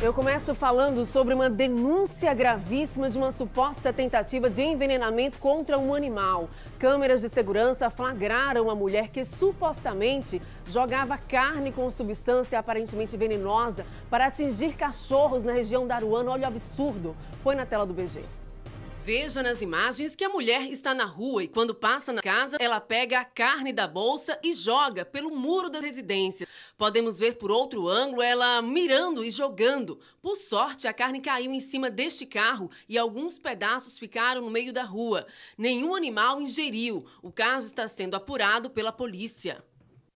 Eu começo falando sobre uma denúncia gravíssima de uma suposta tentativa de envenenamento contra um animal. Câmeras de segurança flagraram uma mulher que supostamente jogava carne com substância aparentemente venenosa para atingir cachorros na região da Aruana. Olha o absurdo. Põe na tela do BG. Veja nas imagens que a mulher está na rua e quando passa na casa, ela pega a carne da bolsa e joga pelo muro da residência. Podemos ver por outro ângulo ela mirando e jogando. Por sorte, a carne caiu em cima deste carro e alguns pedaços ficaram no meio da rua. Nenhum animal ingeriu. O caso está sendo apurado pela polícia.